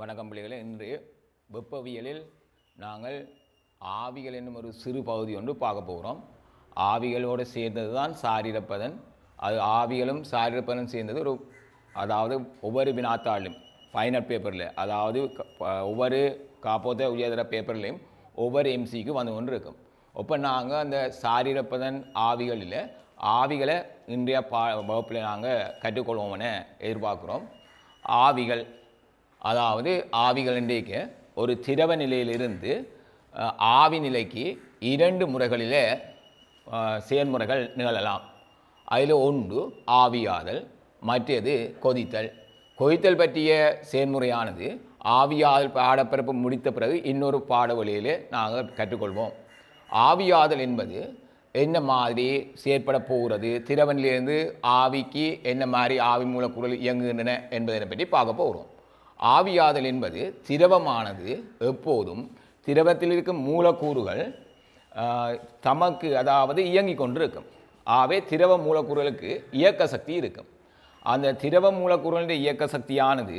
வணக்கம் பிள்ளைகளே இன்று வெப்பவியலில் நாங்கள் ஆவிகள் என்னும் ஒரு சிறு பகுதி ஒன்று பார்க்க போகிறோம் ஆவிகளோடு சேர்ந்தது தான் சாரிரப்பதன் அது ஆவிகளும் சாரிரப்பதனும் சேர்ந்தது ஒரு அதாவது ஒவ்வொரு வினாத்தாளிலும் ஃபைனல் பேப்பரில் அதாவது ஒவ்வொரு காப்போத்த உயர்தர பேப்பர்லேயும் ஒவ்வொரு எம்சிக்கு வந்து கொண்டு இருக்கும் அப்போ நாங்கள் அந்த சாரிரப்பதன் ஆவிகளில் ஆவிகளை இன்றைய பா வகுப்பில் நாங்கள் கற்றுக்கொள்வோம்னு எதிர்பார்க்குறோம் ஆவிகள் அதாவது ஆவிகள் இன்றைக்கு ஒரு திரவ நிலையிலிருந்து ஆவி நிலைக்கு இரண்டு முறைகளிலே செயல்முறைகள் நிகழலாம் அதில் ஒன்று ஆவியாதல் மற்றது கொதித்தல் கொதித்தல் பற்றிய செயல்முறையானது ஆவியாதல் பாடப்பிறப்பு முடித்த பிறகு இன்னொரு பாடவழியிலே நாங்கள் கற்றுக்கொள்வோம் ஆவியாதல் என்பது என்ன மாதிரி செயற்பட போகிறது திரவனிலிருந்து ஆவிக்கு என்ன மாதிரி ஆவி மூலக்கூறல் இயங்குகின்றன என்பதனை பற்றி பார்க்க போகிறோம் ஆவியாதல் என்பது திரவமானது எப்போதும் திரவத்தில் இருக்கும் மூலக்கூறுகள் தமக்கு அதாவது இயங்கிக் கொண்டிருக்கும் ஆகவே திரவ மூலக்கூறுகளுக்கு இயக்க சக்தி இருக்கும் அந்த திரவ மூலக்கூறுகளுடைய இயக்க சக்தியானது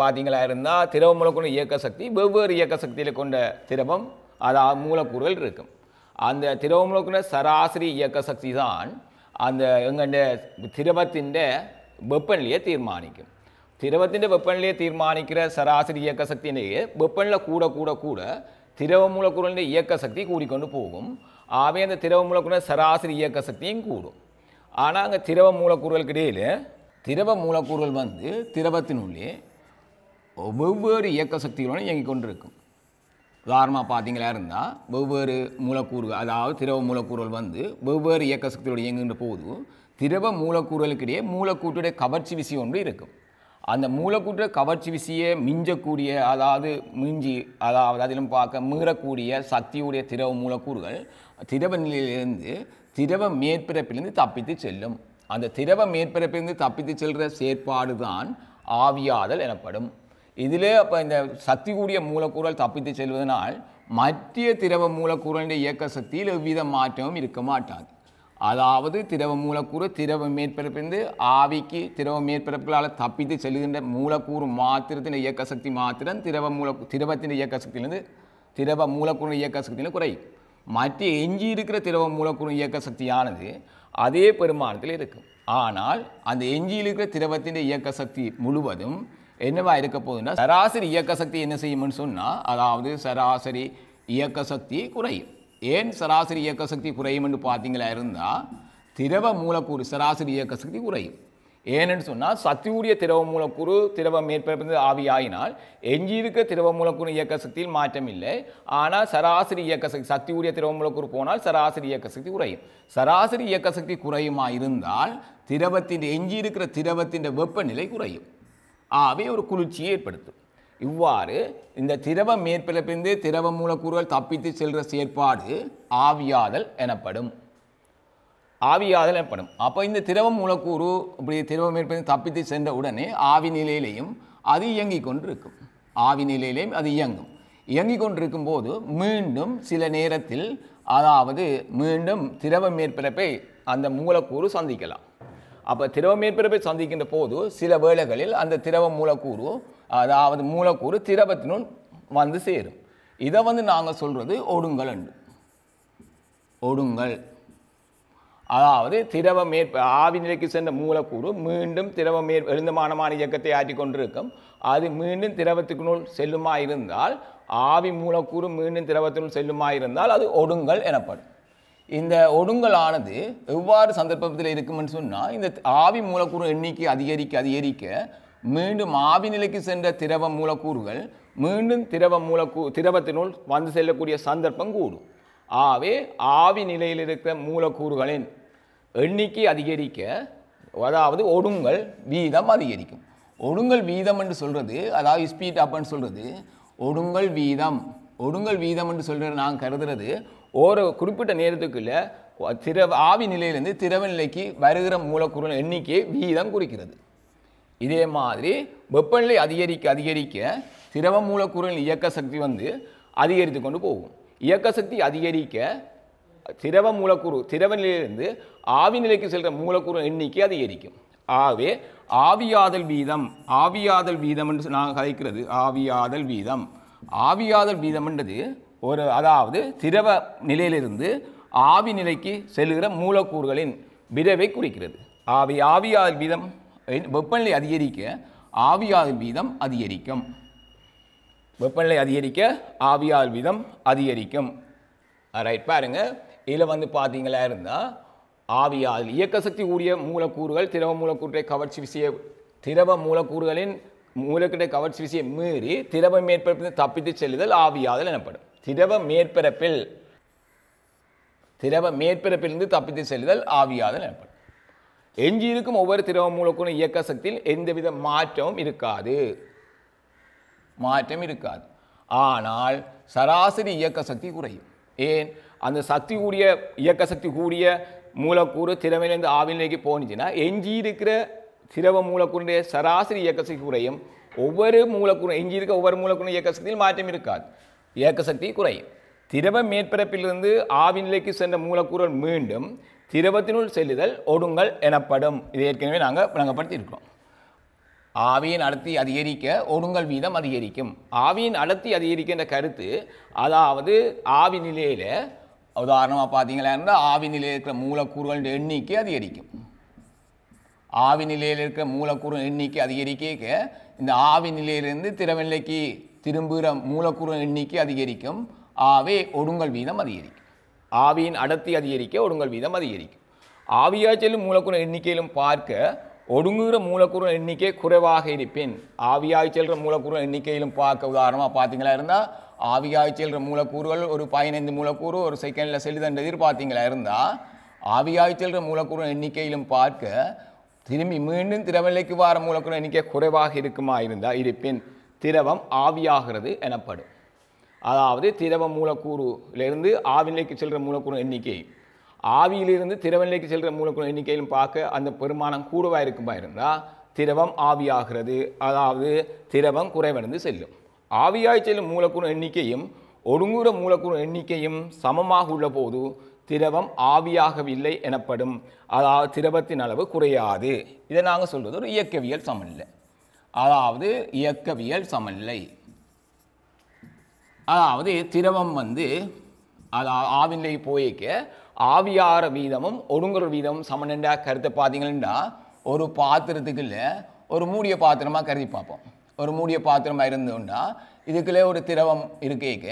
பார்த்தீங்களா இருந்தால் திரவ மூலக்கூறு இயக்க சக்தி வெவ்வேறு இயக்க சக்தியில் கொண்ட திரவம் அதாவது மூலக்கூறுகள் இருக்கும் அந்த திரவ மூலக்கூற சராசரி இயக்க சக்தி தான் அந்த எங்கள்ட திரவத்தின் வெப்பநிலையை தீர்மானிக்கும் തിരവത്തിൻ്റെ വെപ്പനിലയെ തീരുമാനിക്കുന്ന ശരാശരി ഇയക്കശക്തിൻ്റെ வெப்பநிலை கூட கூட கூட திரவ மூலக்கூறின் இயக்க சக்தி கூடிக்கொண்டு போகும் ஆகவே அந்த திரவ மூலக்கூறின் சராசரி இயக்க சக்தியும் கூடும் ஆனால் அங்கே திரவ மூலக்கூறுகளுக்கு இடையில் திரவ மூலக்கூறுகள் வந்து திரவத்தினுள்ளே வெவ்வேறு இயக்க சக்திகளுடன் இயங்கிக் கொண்டிருக்கும் உதாரணமாக பார்த்தீங்களா இருந்தால் வெவ்வேறு மூலக்கூறு அதாவது திரவ மூலக்கூறுகள் வந்து வெவ்வேறு இயக்க சக்தியோடு இயங்குகின்ற போது திரவ மூலக்கூறுகளுக்கிடையே மூலக்கூட்டுடைய கவர்ச்சி விஷயம் ஒன்று இருக்கும் அந்த மூலக்கூற்ற கவர்ச்சி விசிய மிஞ்சக்கூடிய அதாவது மிஞ்சி அதாவது அதிலும் பார்க்க மீறக்கூடிய சக்தியுடைய திரவ மூலக்கூறுகள் திரவ நிலையிலிருந்து திரவ மேற்பரப்பிலிருந்து தப்பித்து செல்லும் அந்த திரவ மேற்பரப்பிலிருந்து தப்பித்து செல்கிற செயற்பாடு தான் ஆவியாதல் எனப்படும் இதிலே அப்போ இந்த சக்தி கூடிய மூலக்கூறுகள் தப்பித்து செல்வதனால் மத்திய திரவ மூலக்கூறலுடைய இயக்க சக்தியில் எவ்வித மாற்றமும் இருக்க மாட்டாது அதாவது திரவ மூலக்கூறு திரவ மேற்பரப்பிலிருந்து ஆவிக்கு திரவ மேற்பரப்புகளால் தப்பித்து செல்கின்ற மூலக்கூறு மாத்திரத்தின் இயக்க சக்தி மாத்திரம் திரவ மூல திரவத்தின் இயக்க சக்தியிலிருந்து திரவ மூலக்கூறு இயக்க சக்தியிலிருந்து குறையும் மற்ற எஞ்சி இருக்கிற திரவ மூலக்கூறு இயக்க சக்தியானது அதே பெருமானத்தில் இருக்கும் ஆனால் அந்த எஞ்சியில் இருக்கிற திரவத்தின் இயக்க சக்தி முழுவதும் என்னவா இருக்க போகுதுன்னா சராசரி இயக்க சக்தி என்ன செய்யும்னு சொன்னால் அதாவது சராசரி இயக்க சக்தி குறையும் ஏன் சராசரி இயக்க சக்தி குறையும் என்று பார்த்தீங்களா இருந்தால் திரவ மூலக்கூறு சராசரி இயக்க சக்தி குறையும் ஏன்னு சொன்னால் சத்தியுடைய திரவ மூலக்கூறு திரவ மேற்பரப்பு ஆவியாயினால் எஞ்சியிருக்க திரவ மூலக்கூறு இயக்க சக்தியில் மாற்றம் இல்லை ஆனால் சராசரி இயக்க சக்தி சத்தியுடைய திரவ மூலக்கூறு போனால் சராசரி இயக்க சக்தி குறையும் சராசரி இயக்க சக்தி குறையுமா இருந்தால் திரவத்தின் எஞ்சியிருக்கிற திரவத்தின் வெப்பநிலை குறையும் ஆகவே ஒரு குளிர்ச்சியை ஏற்படுத்தும் இவ்வாறு இந்த திரவ மேற்பிறப்பிருந்து திரவ மூலக்கூறுகள் தப்பித்து செல்கிற செயற்பாடு ஆவியாதல் எனப்படும் ஆவியாதல் எனப்படும் அப்போ இந்த திரவ மூலக்கூறு இப்படி திரவ மேற்பிறந்து தப்பித்து சென்ற உடனே ஆவி நிலையிலையும் அது இயங்கிக் கொண்டிருக்கும் ஆவி நிலையிலையும் அது இயங்கும் இயங்கிக் கொண்டிருக்கும் போது மீண்டும் சில நேரத்தில் அதாவது மீண்டும் திரவ மேற்பிறப்பை அந்த மூலக்கூறு சந்திக்கலாம் அப்போ திரவ மேற்பிறப்பை சந்திக்கின்ற போது சில வேளைகளில் அந்த திரவ மூலக்கூறு அதாவது மூலக்கூறு திரவத்தினுள் வந்து சேரும் இதை வந்து நாங்கள் சொல்கிறது ஒடுங்கல் அண்டு ஒடுங்கல் அதாவது திரவ மேற்ப ஆவி நிலைக்கு சென்ற மூலக்கூறு மீண்டும் திரவ மேற் எழுந்தமானமான இயக்கத்தை ஆற்றி கொண்டிருக்கும் அது மீண்டும் திரவத்துக்குனுள் செல்லுமாயிருந்தால் ஆவி மூலக்கூறு மீண்டும் திரவத்தினுள் செல்லுமாயிருந்தால் அது ஒடுங்கல் எனப்படும் இந்த ஒடுங்கலானது எவ்வாறு சந்தர்ப்பத்தில் இருக்கும்னு சொன்னால் இந்த ஆவி மூலக்கூறு எண்ணிக்கை அதிகரிக்க அதிகரிக்க மீண்டும் ஆவி நிலைக்கு சென்ற திரவ மூலக்கூறுகள் மீண்டும் திரவ மூலக்கூ திரவத்தினுள் வந்து செல்லக்கூடிய சந்தர்ப்பம் கூடும் ஆவே ஆவி நிலையில் இருக்கிற மூலக்கூறுகளின் எண்ணிக்கை அதிகரிக்க அதாவது ஒடுங்கல் வீதம் அதிகரிக்கும் ஒடுங்கல் வீதம் என்று சொல்கிறது அதாவது ஸ்பீட் அப்னு சொல்கிறது ஒடுங்கல் வீதம் ஒடுங்கல் வீதம் என்று சொல்கிறது நான் கருதுறது ஒரு குறிப்பிட்ட நேரத்துக்குள்ளே திரவ ஆவி நிலையிலேருந்து திரவ நிலைக்கு வருகிற மூலக்கூறுகள் எண்ணிக்கை வீதம் குறிக்கிறது இதே மாதிரி வெப்பநிலை அதிகரிக்க அதிகரிக்க திரவ மூலக்கூறின் இயக்க சக்தி வந்து அதிகரித்து கொண்டு போகும் இயக்க சக்தி அதிகரிக்க திரவ மூலக்கூறு திரவ நிலையிலிருந்து ஆவி நிலைக்கு செல்கிற மூலக்கூறு எண்ணிக்கை அதிகரிக்கும் ஆகவே ஆவியாதல் வீதம் ஆவியாதல் வீதம் என்று நான் கதைக்கிறது ஆவியாதல் வீதம் ஆவியாதல் வீதம் என்றது ஒரு அதாவது திரவ நிலையிலிருந்து ஆவி நிலைக்கு செல்கிற மூலக்கூறுகளின் விரைவை குறிக்கிறது ஆவி ஆவியாதல் வீதம் வெப்பநிலை அதிகரிக்க ஆவியாதல் வீதம் அதிகரிக்கும் வெப்பநிலை அதிகரிக்க ஆவியால் வீதம் அதிகரிக்கும் ரைட் பாருங்கள் இதில் வந்து பார்த்தீங்களா இருந்தால் ஆவியால் இயக்க சக்தி கூடிய மூலக்கூறுகள் திரவ மூலக்கூற்றை கவர்ச்சி விசைய திரவ மூலக்கூறுகளின் மூலக்கூற்றை கவர்ச்சி விசையை மீறி திரவ மேற்பரப்பில் தப்பித்து செல்லுதல் ஆவியாதல் எனப்படும் திரவ மேற்பரப்பில் திரவ மேற்பரப்பிலிருந்து தப்பித்து செல்லுதல் ஆவியாதல் எனப்படும் எஞ்சியிருக்கும் ஒவ்வொரு திரவ மூலக்கூறு இயக்க சக்தியில் எந்தவித மாற்றமும் இருக்காது மாற்றம் இருக்காது ஆனால் சராசரி இயக்க சக்தி குறையும் ஏன் அந்த சக்தி கூடிய இயக்க சக்தி கூடிய மூலக்கூறு திறமையிலேருந்து ஆவிலேக்கு போனிச்சுன்னா எஞ்சி இருக்கிற திரவ மூலக்கூறுடைய சராசரி இயக்க சக்தி குறையும் ஒவ்வொரு மூலக்கூறு எஞ்சி இருக்க ஒவ்வொரு மூலக்கூறு இயக்க சக்தியில் மாற்றம் இருக்காது இயக்க சக்தி குறையும் திரவ மேற்பரப்பிலிருந்து ஆவி நிலைக்கு சென்ற மூலக்கூறுகள் மீண்டும் திரவத்தினுள் செல்லுதல் ஒடுங்கல் எனப்படும் இது ஏற்கனவே நாங்கள் விளங்கப்படுத்தியிருக்கிறோம் ஆவியின் அடர்த்தி அதிகரிக்க ஒடுங்கல் வீதம் அதிகரிக்கும் ஆவியின் அடர்த்தி அதிகரிக்கின்ற கருத்து அதாவது ஆவி நிலையில் உதாரணமாக பார்த்தீங்களா ஆவி நிலையில் இருக்கிற மூலக்கூறுகளின் எண்ணிக்கை அதிகரிக்கும் ஆவி நிலையில் இருக்கிற மூலக்கூறு எண்ணிக்கை அதிகரிக்க இந்த ஆவி நிலையிலிருந்து திறவெல்லைக்கு திரும்புகிற மூலக்கூறு எண்ணிக்கை அதிகரிக்கும் ஆவே ஒடுங்கல் வீதம் அதிகரிக்கும் ஆவியின் அடர்த்தி அதிகரிக்க ஒடுங்கல் வீதம் அதிகரிக்கும் ஆவியாய்ச்சலும் செல்லும் மூலக்கூறு எண்ணிக்கையிலும் பார்க்க ஒடுங்குகிற மூலக்கூறு எண்ணிக்கை குறைவாக இருப்பேன் ஆவியாய் செல்கிற மூலக்கூறு எண்ணிக்கையிலும் பார்க்க உதாரணமாக பார்த்தீங்களா இருந்தால் ஆவியாய் செல்கிற மூலக்கூறுகள் ஒரு பதினைந்து மூலக்கூறு ஒரு செகண்டில் செல்லுதன்ற எதிர்பார்த்தீங்களா இருந்தால் ஆவியாய் செல்கிற மூலக்கூறு எண்ணிக்கையிலும் பார்க்க திரும்பி மீண்டும் திரவநிலைக்கு வார மூலக்கூற எண்ணிக்கை குறைவாக இருக்குமா இருந்தால் இருப்பின் திரவம் ஆவியாகிறது எனப்படும் அதாவது திரவ மூலக்கூறுலேருந்து ஆவிநிலைக்கு செல்கிற மூலக்கூறு எண்ணிக்கை ஆவியிலிருந்து திரவநிலைக்கு செல்கிற மூலக்கூறு எண்ணிக்கையிலும் பார்க்க அந்த பெருமானம் கூடுவாக இருக்குமா இருந்தால் திரவம் ஆவியாகிறது அதாவது திரவம் குறைவடைந்து செல்லும் ஆவியாய் செல்லும் மூலக்கூறு எண்ணிக்கையும் ஒடுங்குற மூலக்கூறு எண்ணிக்கையும் சமமாக உள்ள போது திரவம் ஆவியாகவில்லை எனப்படும் அதாவது திரவத்தின் அளவு குறையாது இதை நாங்கள் சொல்வது ஒரு இயக்கவியல் சமநிலை அதாவது இயக்கவியல் சமநிலை அதாவது திரவம் வந்து அது ஆவிநிலை போய்க்க ஆவியார வீதமும் ஒடுங்குற வீதமும் சமனண்டா கருத்தை பார்த்தீங்கன்னா ஒரு பாத்திரத்துக்குள்ளே ஒரு மூடிய பாத்திரமாக கருதி பார்ப்போம் ஒரு மூடிய பாத்திரமாக இருந்தோம்னா இதுக்குள்ளே ஒரு திரவம் இருக்கேக்க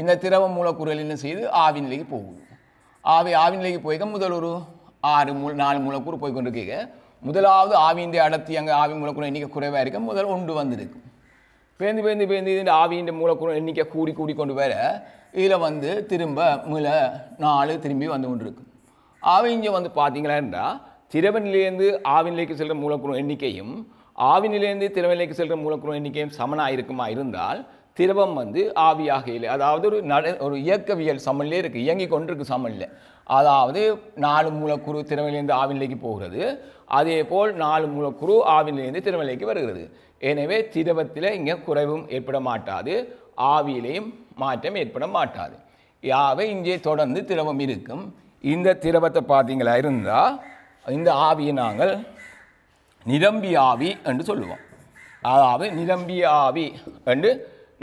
இந்த திரவம் மூலக்கூறுகள் என்ன செய்யுது ஆவி நிலைக்கு போகுது ஆவி ஆவி நிலைக்கு போய்க்க முதல் ஒரு ஆறு மூ நாலு மூலக்கூறு போய்க்கொண்டிருக்கேங்க முதலாவது ஆவியின் அடர்த்தி அங்கே ஆவி மூலக்கூறு எண்ணிக்கை குறைவாக இருக்க முதல் ஒன்று வந்திருக்கு பேந்து பேந்து பேந்து இந்த ஆவியின் மூலக்கூறு எண்ணிக்கை கூடி கூடி கொண்டு வர இதில் வந்து திரும்ப மிள நாலு திரும்பி வந்து கொண்டு இருக்கும் ஆவி வந்து பார்த்தீங்களா என்றால் திரவநிலையிலேருந்து ஆவிநிலைக்கு செல்கிற மூலக்கூறு எண்ணிக்கையும் ஆவிநிலையிலேருந்து திரவநிலைக்கு செல்கிற மூலக்கூறு எண்ணிக்கையும் சமனாக இருக்குமா இருந்தால் திரவம் வந்து ஆவியாக இல்லை அதாவது ஒரு நட ஒரு இயக்கவியல் சமநிலே இருக்குது இயங்கி கொண்டிருக்கு சமநிலை அதாவது நாலு மூலக்குறு திறமையிலேருந்து ஆவிநிலைக்கு போகிறது அதே போல் நாலு மூலக்குறு ஆவிநிலையிலேருந்து திறமையிலைக்கு வருகிறது எனவே திரவத்தில் இங்கே குறைவும் ஏற்பட மாட்டாது ஆவியிலையும் மாற்றம் ஏற்பட மாட்டாது யாவை இங்கே தொடர்ந்து திரவம் இருக்கும் இந்த திரவத்தை பார்த்தீங்களா இருந்தால் இந்த ஆவியை நாங்கள் நிரம்பி ஆவி என்று சொல்லுவோம் அதாவது நிரம்பி ஆவி என்று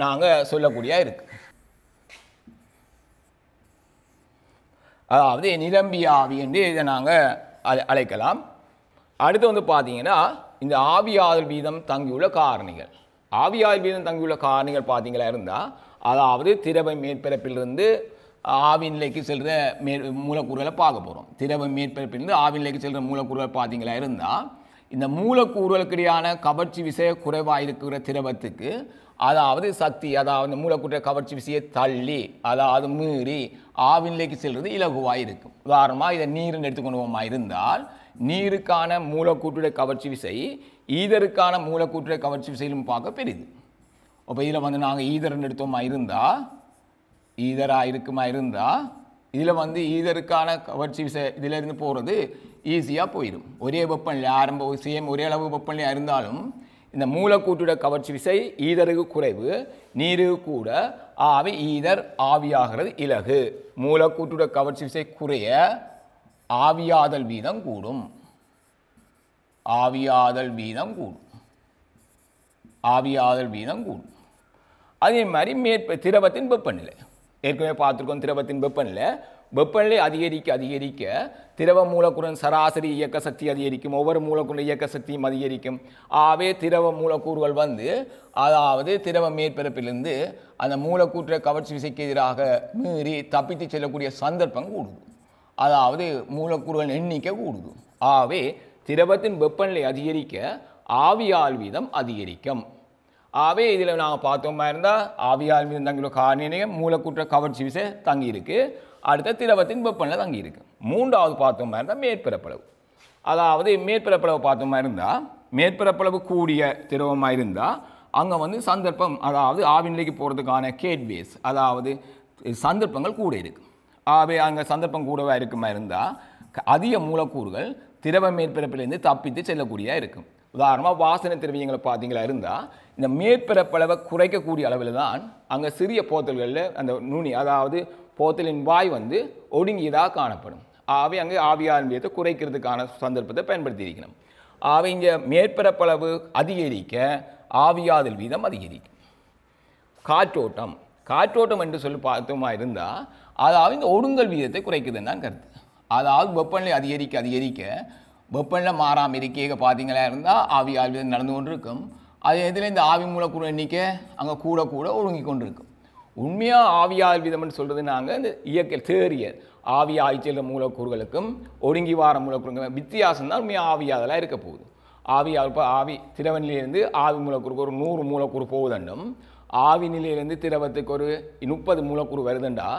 நாங்கள் சொல்லக்கூடிய இருக்கு அதாவது நிரம்பி ஆவி என்று இதை நாங்கள் அழைக்கலாம் அடுத்து வந்து பார்த்தீங்கன்னா இந்த ஆவியாதல் வீதம் தங்கியுள்ள காரணிகள் ஆவியாதல் வீதம் தங்கியுள்ள காரணிகள் பார்த்தீங்களா இருந்தால் அதாவது திரவ மேற்பரப்பிலிருந்து ஆவி நிலைக்கு செல்கிற மே மூலக்கூறுகளை பார்க்க போகிறோம் திரவ மேற்பரப்பிலிருந்து ஆவி நிலைக்கு செல்கிற மூலக்கூறுகள் பார்த்தீங்களா இருந்தால் இந்த மூலக்கூறுகளுக்கிடையான கவர்ச்சி விசைய குறைவாக இருக்கிற திரவத்துக்கு அதாவது சக்தி அதாவது மூலக்கூற கவர்ச்சி விசையை தள்ளி அதாவது மீறி ஆவின் நிலைக்கு செல்வது இலகுவாக இருக்கும் உதாரணமாக இதை நீர்னு எடுத்துக்கொண்டு இருந்தால் நீருக்கான மூலக்கூட்டுடைய கவர்ச்சி விசை ஈதருக்கான மூலக்கூட்டுடைய கவர்ச்சி விசையிலும் பார்க்க பெரியது அப்போ இதில் வந்து நாங்கள் ஈதர்னு எடுத்தோமா இருந்தால் ஈதராக இருக்குமா இருந்தால் இதில் வந்து ஈதருக்கான கவர்ச்சி விசை இதிலேருந்து போகிறது ஈஸியாக போயிடும் ஒரே வெப்பநிலை ஆரம்ப சேம் ஒரே அளவு வெப்பநிலையாக இருந்தாலும் இந்த மூலக்கூட்டுட கவர்ச்சி விசை ஈதருக்கு குறைவு நீரு கூட ஆவி ஈதர் ஆவியாகிறது இலகு மூலக்கூட்டுட கவர்ச்சி விசை குறைய ஆவியாதல் வீதம் கூடும் ஆவியாதல் வீதம் கூடும் ஆவியாதல் வீதம் கூடும் அதே மாதிரி மேற்ப திரவத்தின் வெப்பநிலை ஏற்கனவே பார்த்துருக்கோம் திரவத்தின் வெப்பநிலை வெப்பநிலை அதிகரிக்க அதிகரிக்க திரவ மூலக்கூறின் சராசரி இயக்க சக்தி அதிகரிக்கும் ஒவ்வொரு மூலக்கூறு இயக்க சக்தியும் அதிகரிக்கும் ஆகவே திரவ மூலக்கூறுகள் வந்து அதாவது திரவ மேற்பரப்பிலிருந்து அந்த மூலக்கூற்றை கவர்ச்சி விசைக்கு எதிராக மீறி தப்பித்து செல்லக்கூடிய சந்தர்ப்பம் கூடுது அதாவது மூலக்கூறுகள் எண்ணிக்கை கூடுது ஆகவே திரவத்தின் வெப்பநிலை அதிகரிக்க ஆவியால் வீதம் அதிகரிக்கும் ஆகவே இதில் நாங்கள் பார்த்தோமா இருந்தால் ஆவியால் வீதம் தங்கியுள்ள காரணியம் மூலக்கூற்ற கவர்ச்சி விசை தங்கியிருக்கு அடுத்த திரவத்தின் வெப்பநிலை தங்கியிருக்கு மூன்றாவது பார்த்தோமா இருந்தால் மேற்பரப்பளவு அதாவது மேற்பரப்பளவு பார்த்தோமா இருந்தால் மேற்பரப்பளவு கூடிய திரவமாக இருந்தால் அங்கே வந்து சந்தர்ப்பம் அதாவது ஆவி நிலைக்கு போகிறதுக்கான கேட்வேஸ் அதாவது சந்தர்ப்பங்கள் கூட இருக்குது ஆகவே அங்கே சந்தர்ப்பம் கூடவா இருக்குமா இருந்தால் அதிக மூலக்கூறுகள் திரவ மேற்பரப்பிலேருந்து தப்பித்து செல்லக்கூடிய இருக்கும் உதாரணமாக வாசனை திரவியங்களை பார்த்தீங்களா இருந்தால் இந்த மேற்பரப்பளவை குறைக்கக்கூடிய அளவில் தான் அங்கே சிறிய போத்தல்களில் அந்த நுனி அதாவது போத்தலின் வாய் வந்து ஒடுங்கியதாக காணப்படும் ஆகவே அங்கே ஆவியாரம்பியத்தை குறைக்கிறதுக்கான சந்தர்ப்பத்தை பயன்படுத்தியிருக்கணும் ஆகவே இங்கே மேற்பரப்பளவு அதிகரிக்க ஆவியாதல் வீதம் அதிகரிக்கும் காற்றோட்டம் காற்றோட்டம் என்று சொல்லி பார்த்தோமா இருந்தால் அதாவது இந்த ஒடுங்கல் வீதத்தை குறைக்குதுன்னு தான் கருத்து அதாவது வெப்பநிலை அதிகரிக்க அதிகரிக்க வெப்பநிலை மாறாமல் இருக்கேக பார்த்தீங்களா இருந்தால் ஆவி ஆவி நடந்து கொண்டு இருக்கும் அது எதில் இந்த ஆவி மூலக்கூறு எண்ணிக்கை அங்கே கூட கூட ஒழுங்கி கொண்டு இருக்கும் உண்மையாக ஆவியால் விதம்னு சொல்கிறது நாங்கள் இந்த இயக்க தேரியர் ஆவி ஆய்ச்சல் மூலக்கூறுகளுக்கும் ஒடுங்கி வார மூலக்கூறுகளுக்கும் வித்தியாசம் தான் உண்மையாக ஆவியாதெல்லாம் இருக்க போகுது இப்போ ஆவி திரவனிலிருந்து ஆவி மூலக்கூறுக்கு ஒரு நூறு மூலக்கூறு போகுதண்டும் ஆவி நிலையிலேருந்து திரவத்துக்கு ஒரு முப்பது மூலக்கூறு வருதுண்டா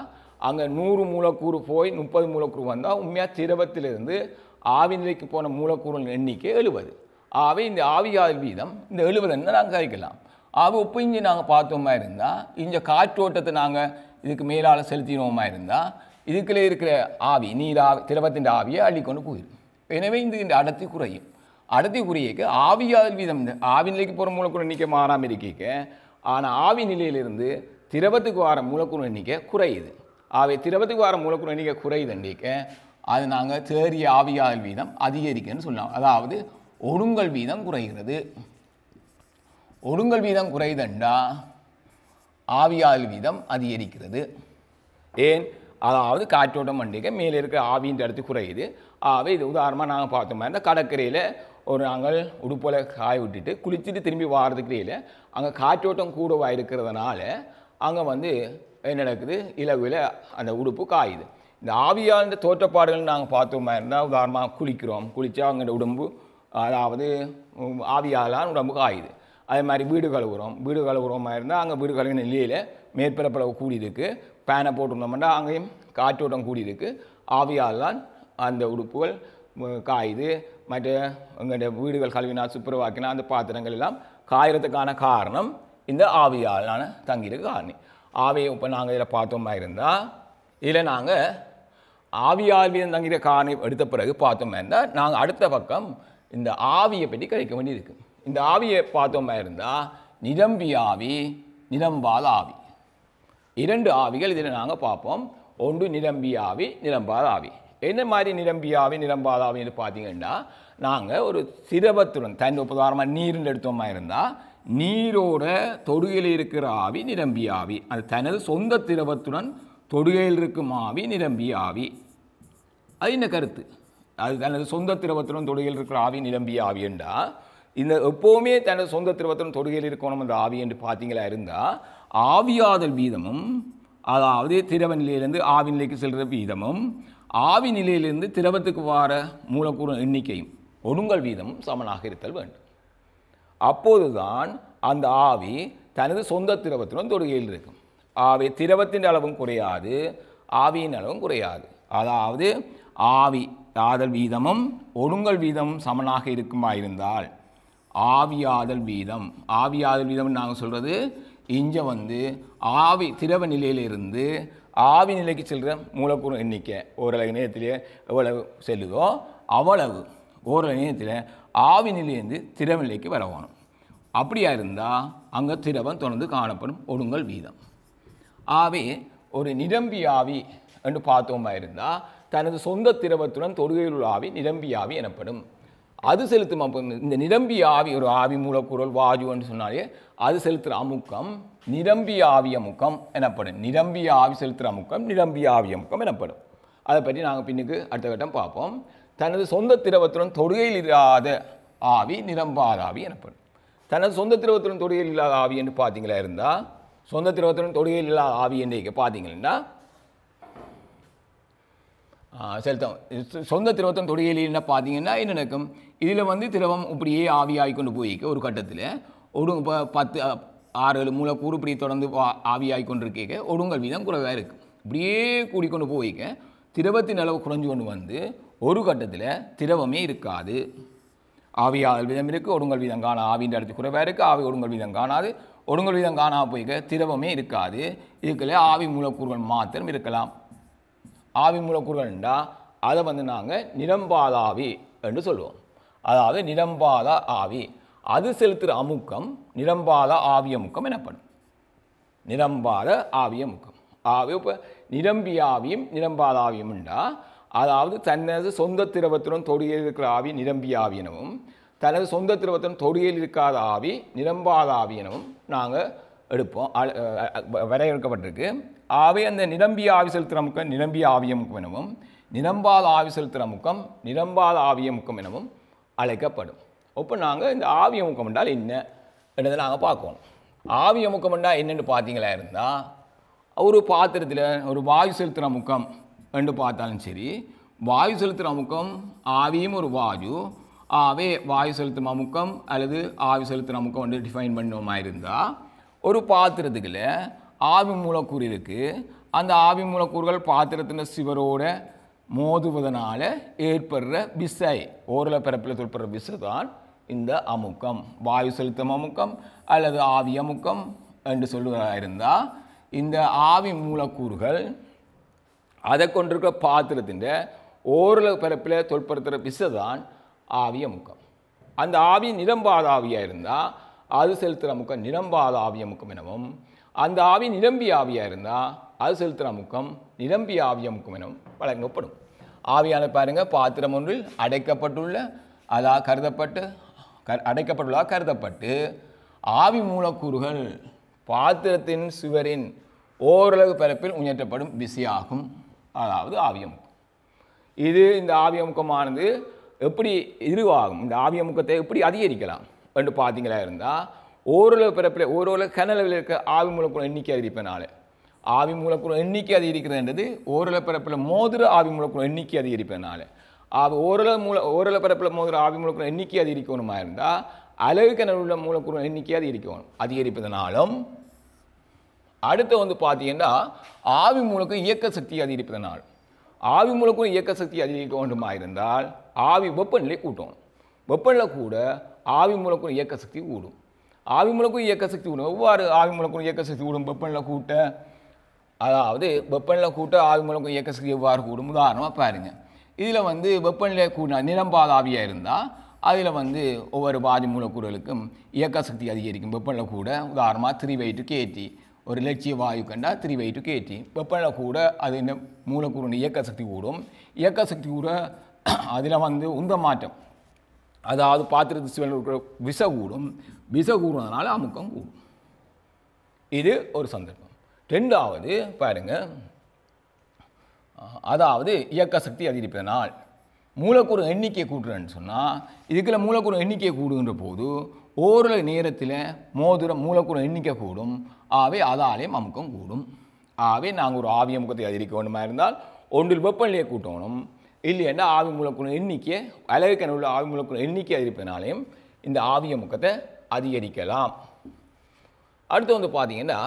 அங்கே நூறு மூலக்கூறு போய் முப்பது மூலக்கூறு வந்தால் உண்மையாக திரவத்திலிருந்து ஆவி நிலைக்கு போன மூலக்கூறு எண்ணிக்கை எழுபது ஆகவே இந்த ஆவியாதல் வீதம் இந்த எழுபதுன்னு நாங்கள் கழிக்கலாம் ஆக உப்பு இஞ்சி நாங்கள் பார்த்தோமா இருந்தால் இந்த காற்றோட்டத்தை நாங்கள் இதுக்கு மேலால் செலுத்தினோமா இருந்தால் இதுக்குள்ளே இருக்கிற ஆவி நீராவி திரவத்தின் ஆவியை அள்ளிக்கொண்டு போயிடும் எனவே இந்த இந்த அடர்த்தி குறையும் அடர்த்தி குறையக்கு ஆவியாதல் வீதம் ஆவி நிலைக்கு போகிற மூலக்கூறு எண்ணிக்கை மாறாமல் இருக்க ஆனால் ஆவி நிலையிலிருந்து திரவத்துக்கு வர மூலக்கூறு எண்ணிக்கை குறையுது ஆகவே திரவத்துக்கு வர மூலக்கூறு எண்ணிக்கை குறையுது எண்ணிக்கை அது நாங்கள் தேறிய ஆவியாதல் வீதம் அதிகரிக்குன்னு சொல்லலாம் அதாவது ஒடுங்கல் வீதம் குறைகிறது ஒடுங்கல் வீதம் குறையுதுண்டா ஆவியாதல் வீதம் அதிகரிக்கிறது ஏன் அதாவது காற்றோட்டம் பண்டிகை மேலே இருக்கிற ஆவின்ற இடத்து குறையுது ஆகவே இது உதாரணமாக நாங்கள் பார்த்த மாதிரி இந்த கடற்கரையில் ஒரு நாங்கள் உடுப்பில் காய விட்டுட்டு குளிச்சுட்டு திரும்பி வாரதுக்கு இல்லை அங்கே காற்றோட்டம் கூடவாக இருக்கிறதுனால அங்கே வந்து என்ன நடக்குது இலகுவில் அந்த உடுப்பு காயுது இந்த ஆவியான தோற்றப்பாடுகள் நாங்கள் பார்த்தோமா இருந்தால் உதாரணமாக குளிக்கிறோம் குளித்தா அவங்களோட உடம்பு அதாவது ஆவியாலான் உடம்பு காயுது அதே மாதிரி வீடு கழுவுறோம் வீடு கழுவுறோமா இருந்தால் அங்கே வீடு கழுவின நிலையில் மேற்பரப்பளவு கூடியிருக்கு பேனை போட்டிருந்தோம்னா அங்கேயும் காற்றோட்டம் கூடியிருக்கு தான் அந்த உடுப்புகள் காயுது மற்ற எங்களுடைய வீடுகள் கழுவினால் சுப்பரவாக்கினா அந்த பாத்திரங்கள் எல்லாம் காயறதுக்கான காரணம் இந்த ஆவியாலான தங்கியிருக்க காரணம் ஆவியை இப்போ நாங்கள் இதில் பார்த்தோமா இருந்தால் இதில் நாங்கள் வீதம் தங்கிற காரணம் எடுத்த பிறகு பார்த்தோமா இருந்தால் நாங்கள் அடுத்த பக்கம் இந்த ஆவியை பற்றி கிடைக்க வேண்டியிருக்கு இந்த ஆவியை பார்த்தோமா இருந்தால் நிரம்பி ஆவி நிலம்பால் ஆவி இரண்டு ஆவிகள் இதில் நாங்கள் பார்ப்போம் ஒன்று நிரம்பி ஆவி நிலம்பால் ஆவி என்ன மாதிரி நிரம்பியாவே நிரம்பாதாவின்னு இது பார்த்தீங்கன்னா நாங்கள் ஒரு சிரவத்துடன் தன் உதாரணமாக நீர்னு எடுத்தோமா இருந்தால் நீரோட தொடுகையில் இருக்கிற ஆவி நிரம்பி ஆவி அது தனது சொந்த திரவத்துடன் தொடுகையில் இருக்கும் ஆவி நிரம்பி ஆவி அது என்ன கருத்து அது தனது சொந்த திரவத்துடன் தொடுகையில் இருக்கிற ஆவி நிரம்பிய ஆவி என்றால் இந்த எப்போவுமே தனது சொந்த திரவத்துடன் தொடுகையில் இருக்கணும் அந்த ஆவி என்று பார்த்தீங்களா இருந்தால் ஆவியாதல் வீதமும் அதாவது திரவ நிலையிலிருந்து ஆவி நிலைக்கு செல்கிற வீதமும் ஆவி நிலையிலிருந்து திரவத்துக்கு வார மூலக்கூறு எண்ணிக்கையும் ஒடுங்கல் வீதமும் சமனாக இருத்தல் வேண்டும் அப்போதுதான் அந்த ஆவி தனது சொந்த திரவத்திலும் தொடுகையில் இருக்கும் ஆவி திரவத்தின் அளவும் குறையாது ஆவியின் அளவும் குறையாது அதாவது ஆவி ஆதல் வீதமும் ஒடுங்கல் வீதமும் சமனாக இருக்குமா இருந்தால் ஆவியாதல் வீதம் ஆவியாதல் வீதம்னு நாங்கள் சொல்கிறது இஞ்ச வந்து ஆவி திரவ நிலையிலிருந்து ஆவி நிலைக்கு செல்கிற மூலக்கூறு எண்ணிக்கை ஓரளவு நேரத்திலே எவ்வளவு செல்லுதோ அவ்வளவு ஓரளவு நேரத்தில் ஆவி நிலையிலேருந்து திரவ நிலைக்கு வரவானும் அப்படியா இருந்தால் அங்கே திரவம் தொடர்ந்து காணப்படும் ஒடுங்கல் வீதம் ஆவி ஒரு நிரம்பி ஆவி என்று பார்த்தோமா இருந்தால் தனது சொந்த திரவத்துடன் தொடுகையில் உள்ள ஆவி நிரம்பி ஆவி எனப்படும் அது செலுத்தும் அப்போ இந்த நிரம்பி ஆவி ஒரு ஆவி மூலக்கூறல் என்று சொன்னாலே அது செலுத்துகிற அமுக்கம் நிரம்பிய ஆவிய முக்கம் எனப்படும் நிரம்பிய ஆவி செலுத்துகிற முக்கம் நிரம்பிய ஆவிய முக்கம் எனப்படும் அதை பற்றி நாங்கள் பின்னுக்கு அடுத்த கட்டம் பார்ப்போம் தனது சொந்த திரவத்துடன் தொடுகையில் இல்லாத ஆவி நிரம்பாத ஆவி எனப்படும் தனது சொந்த திரவத்துடன் தொடுகையில் இல்லாத ஆவி என்று பார்த்தீங்களா இருந்தால் சொந்த திரவத்துடன் தொடுகையில் இல்லாத ஆவி என்று பார்த்தீங்கன்னா செலுத்தம் சொந்த திரவத்தம் தொடுகையில் என்ன பார்த்தீங்கன்னா என்ன நடக்கும் இதில் வந்து திரவம் இப்படியே ஆவியாகி கொண்டு போயிருக்கு ஒரு கட்டத்தில் ஒரு இப்போ பத்து ஆறு ஏழு மூலக்கூறு இப்படி தொடர்ந்து ஆவியாகி கொண்டிருக்கீங்க ஒடுங்கல் வீதம் குறைவாக இருக்குது இப்படியே கூடிக்கொண்டு போய்க்க திரவத்தின் அளவு குறைஞ்சு கொண்டு வந்து ஒரு கட்டத்தில் திரவமே இருக்காது ஆவியாதல் விதம் இருக்குது ஒடுங்கல் வீதம் காணா ஆவின்ற இடத்துக்கு குறைவாக இருக்குது ஆவி ஒடுங்கல் வீதம் காணாது ஒடுங்கல் வீதம் காணாமல் போய்க்க திரவமே இருக்காது இதுக்குள்ள ஆவி மூலக்கூறுகள் மாத்திரம் இருக்கலாம் ஆவி மூலக்கூறுகள்ண்டா அதை வந்து நாங்கள் நிரம்பாதாவி ஆவி என்று சொல்லுவோம் அதாவது நிரம்பாத ஆவி அது செலுத்துகிற அமுக்கம் நிரம்பாத ஆவிய முக்கம் எனப்படும் நிரம்பாத ஆவிய முக்கம் ஆவி இப்போ நிரம்பிய ஆவியும் நிரம்பாத ஆவியும் அதாவது தன்னது சொந்த திரவத்துடன் தொடியில் இருக்கிற ஆவி நிரம்பிய ஆவி எனவும் தனது சொந்த திரவத்துடன் தொடியில் இருக்காத ஆவி நிரம்பாத ஆவி எனவும் நாங்கள் எடுப்போம் வரையறுக்கப்பட்டிருக்கு ஆவே அந்த நிரம்பிய ஆவி செலுத்துகிற முக்கம் நிரம்பிய ஆவிய முக்கம் எனவும் நிரம்பாத ஆவி செலுத்துகிற முக்கம் நிரம்பாத ஆவிய முக்கம் எனவும் அழைக்கப்படும் அப்போ நாங்கள் இந்த ஆவி அமுக்கம் என்றால் என்ன என்றதை நாங்கள் பார்க்கணும் ஆவி அமுக்கம் என்றால் என்னென்னு பார்த்தீங்களா இருந்தால் ஒரு பாத்திரத்தில் ஒரு வாயு செலுத்துகிற முக்கம் என்று பார்த்தாலும் சரி வாயு செலுத்துகிற அமுக்கம் ஆவியும் ஒரு வாயு ஆவே வாயு செலுத்தும் அமுக்கம் அல்லது ஆவி செலுத்துகிற அமுக்கம் வந்து டிஃபைன் பண்ணோமா இருந்தால் ஒரு பாத்திரத்துக்குள்ள ஆவி மூலக்கூறு இருக்குது அந்த ஆவி மூலக்கூறுகள் பாத்திரத்தின் சிவரோட மோதுவதனால் ஏற்படுற விசை ஓரளவு பிறப்பில் தொற்படுற விசை தான் இந்த அமுக்கம் வாயு செலுத்தும் அமுக்கம் அல்லது ஆவி அமுக்கம் என்று சொல்லுவதாக இருந்தால் இந்த ஆவி மூலக்கூறுகள் அதை கொண்டிருக்கிற பாத்திரத்தின் ஓரள பரப்பில் தொல்படுத்துகிற பிசை தான் ஆவி அமுக்கம் அந்த ஆவி நிரம்பாத ஆவியாக இருந்தால் அது செலுத்துகிற அமுக்கம் நிரம்பாத ஆவி அமுக்கம் எனவும் அந்த ஆவி நிரம்பி ஆவியாக இருந்தால் அது செலுத்துகிற அமுக்கம் நிரம்பி ஆவி அமுக்கம் எனவும் வழங்கப்படும் ஆவியான பாருங்கள் பாத்திரம் ஒன்றில் அடைக்கப்பட்டுள்ள அதாக கருதப்பட்டு அடைக்கப்பட்டுள்ளதாக கருதப்பட்டு ஆவி மூலக்கூறுகள் பாத்திரத்தின் சுவரின் ஓரளவு பரப்பில் உயர்த்தப்படும் பிஸியாகும் அதாவது ஆவியமுகம் இது இந்த ஆவியமுக்கமானது எப்படி இதுவாகும் இந்த ஆவியமுகத்தை எப்படி அதிகரிக்கலாம் என்று பார்த்தீங்களா இருந்தால் ஓரளவு பிறப்பில் ஓரளவு கனளவில் இருக்க ஆவி மூலக்கூறு எண்ணிக்கை அதிகரிப்பதனால ஆவி மூலக்கூறு எண்ணிக்கை என்றது ஓரளவு பிறப்பில் மோதிர ஆவி மூலக்கூறு எண்ணிக்கை அதிகரிப்பதனால ஆவி ஓரளவு மூல ஓரளவு பரப்பில் மோதிர ஆவி மூலக்கூறு எண்ணிக்கை அதிகரிக்கணுமா இருந்தால் அளவு நல்ல மூலக்கூட எண்ணிக்கை அதிகரிக்கணும் அதிகரிப்பதனாலும் அடுத்து வந்து பார்த்தீங்கன்னா ஆவி மூலக்கு இயக்க சக்தி அதிகரிப்பதனால் ஆவி மூலக்கூறு இயக்க சக்தி அதிகரிக்க வேண்டுமா இருந்தால் ஆவி வெப்பநிலை கூட்டணும் வெப்பநிலை கூட ஆவி மூலக்கூட இயக்க சக்தி ஊடும் ஆவி மூலக்கூறு இயக்க சக்தி ஊடும் ஒவ்வொரு ஆவி மூலக்கூறு இயக்க சக்தி ஊடும் வெப்பநிலை கூட்ட அதாவது வெப்பநிலை கூட்ட ஆவி மூலக்கும் இயக்க சக்தி எவ்வாறு கூடும் உதாரணமாக பாருங்கள் இதில் வந்து வெப்பநிலை கூட நிலம்பாதாவியாக இருந்தால் அதில் வந்து ஒவ்வொரு பாதி மூலக்கூறுகளுக்கும் இயக்க சக்தி அதிகரிக்கும் வெப்பநிலை கூட உதாரணமாக த்ரீ வை டு கேட்டி ஒரு லட்சிய வாயு கண்டால் த்ரீ வை டு கேட்டி வெப்பநிலை கூட அது என்ன மூலக்கூறு இயக்க சக்தி கூடும் இயக்க சக்தி கூட அதில் வந்து உந்த மாற்றம் அதாவது பாத்திரத்து சிவன் இருக்கிற விச கூடும் விச கூடுறதுனால அமுக்கம் கூடும் இது ஒரு சந்தர்ப்பம் ரெண்டாவது பாருங்கள் அதாவது இயக்க சக்தி அதிகரிப்பதனால் மூலக்கூறு எண்ணிக்கை கூட்டுறேன்னு சொன்னால் இதுக்குள்ள மூலக்கூறு எண்ணிக்கை கூடுகின்ற போது ஒரு நேரத்தில் மோதிரம் மூலக்கூறு எண்ணிக்கை கூடும் ஆகவே அதாலேயும் அமுக்கம் கூடும் ஆகவே நாங்கள் ஒரு ஆவிய முகத்தை அதிகரிக்க வேண்டுமா இருந்தால் ஒன்றில் வெப்பநிலையை கூட்டணும் இல்லைன்னா ஆவி மூலக்கூறு எண்ணிக்கை அழகுக்கென உள்ள ஆவி மூலக்கூறு எண்ணிக்கை அதிகரிப்பதனாலையும் இந்த ஆவிய முகத்தை அதிகரிக்கலாம் அடுத்து வந்து பார்த்திங்கன்னா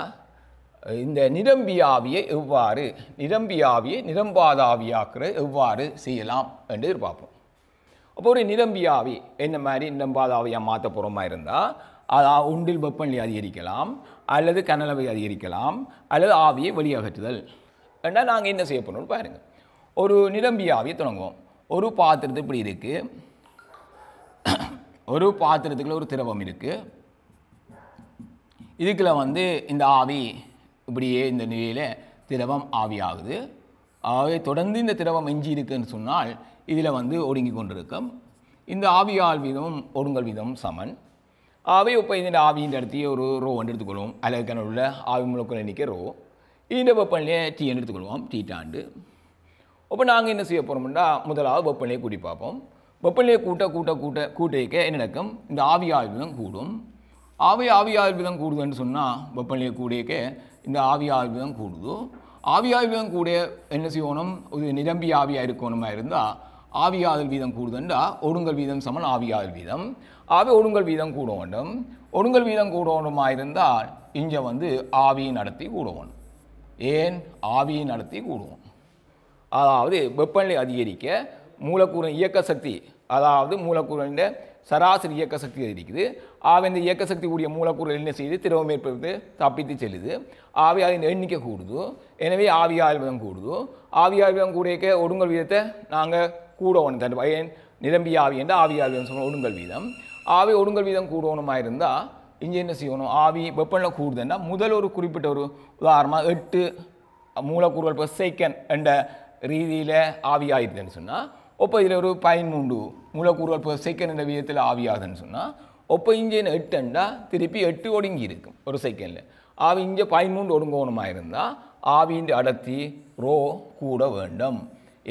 இந்த நிரம்பியாவியை எவ்வாறு நிரம்பியாவியை நிரம்பாதாவியாக்கிற எவ்வாறு செய்யலாம் என்று பார்ப்போம் அப்போ ஒரு நிரம்பியாவி என்ன மாதிரி நிரம்பாதாவியாக மாற்ற போகிறோமா இருந்தால் அதாவது உண்டில் வெப்பநிலை அதிகரிக்கலாம் அல்லது கனலவை அதிகரிக்கலாம் அல்லது ஆவியை வெளியகற்றுதல் ஏன்னா நாங்கள் என்ன செய்ய போகிறோம்னு பாருங்கள் ஒரு நிரம்பி ஆவியை தொடங்குவோம் ஒரு பாத்திரத்து இப்படி இருக்குது ஒரு பாத்திரத்துக்குள்ள ஒரு திரவம் இருக்குது இதுக்குள்ள வந்து இந்த ஆவி இப்படியே இந்த நிலையில் திரவம் ஆவியாகுது ஆகவே தொடர்ந்து இந்த திரவம் எஞ்சி இருக்குன்னு சொன்னால் இதில் வந்து ஒடுங்கி கொண்டிருக்கும் இந்த ஆவியால் விதம் ஒடுங்கல் வீதம் சமன் ஆவே இப்போ இந்த ஆவியின் இடத்தையே ஒரு ரோ என்று எடுத்துக்கொள்வோம் அலகுக்கான உள்ள ஆவி முழுக்கள் எண்ணிக்கை ரோ இந்த வெப்பநிலையை டீ என்று எடுத்துக்கொள்வோம் டீட்டாண்டு அப்போ நாங்கள் என்ன செய்ய போகிறோம்னா முதலாவது வெப்பநிலையை கூட்டி பார்ப்போம் வெப்பநிலையை கூட்ட கூட்ட கூட்ட கூட்டிக்க என்ன நடக்கும் இந்த ஆவி ஆய்வுதம் கூடும் ஆவி ஆவி ஆய்வுதம் கூடுதுன்னு சொன்னால் வெப்பநிலையை கூடியக்க இந்த ஆவி தான் கூடுதோ தான் கூட என்ன செய்யணும் ஒரு நிரம்பி ஆவியாக இருக்கணுமா இருந்தால் ஆவியாதல் வீதம் கூடுதுண்டா ஒடுங்கல் வீதம் சமன் ஆவியாதல் வீதம் ஆவி ஒடுங்கல் வீதம் கூட வேண்டும் ஒடுங்கல் வீதம் வேண்டுமா இருந்தால் இங்கே வந்து ஆவியை நடத்தி கூடுவோம் ஏன் ஆவியை நடத்தி கூடுவோம் அதாவது வெப்பநிலை அதிகரிக்க மூலக்கூறின் இயக்க சக்தி அதாவது மூலக்கூறின் சராசரி இயக்க சக்தி அதிகரிக்குது ஆகவே இந்த இயக்க சக்தி கூடிய மூலக்கூறுகள் என்ன செய்யுது திரவம் ஏற்படுத்து தப்பித்து செல்லுது ஆவி அதன் எண்ணிக்கை கூடுது எனவே ஆவியாழ்வதம் கூடுது ஆவியாழ்வதம் கூடிய ஒடுங்கல் வீதத்தை நாங்கள் கூட ஒன்று தட்டு நிரம்பிய ஆவி என்ற ஆவியாழ்வதம் சொன்ன ஒடுங்கல் வீதம் ஆவி ஒடுங்கல் வீதம் கூடணுமா இருந்தால் இங்கே என்ன செய்யணும் ஆவி வெப்பநிலை கூடுதுன்னா முதல் ஒரு குறிப்பிட்ட ஒரு உதாரணமாக எட்டு மூலக்கூறுகள் இப்போ செகண்ட் என்ற ரீதியில் ஆவியாயிருதுன்னு சொன்னால் அப்போ இதில் ஒரு பதிமூன்று மூலக்கூறுகள் இப்போ செகண்ட் விதத்தில் ஆவியாகுதுன்னு சொன்னால் ஒப்போ எட்டு எட்டுண்டா திருப்பி எட்டு ஒடுங்கி இருக்கும் ஒரு செகண்டில் ஆவி இங்கே பதிமூன்று ஒடுங்கணுமா இருந்தால் ஆவியின் அடர்த்தி ரோ கூட வேண்டும்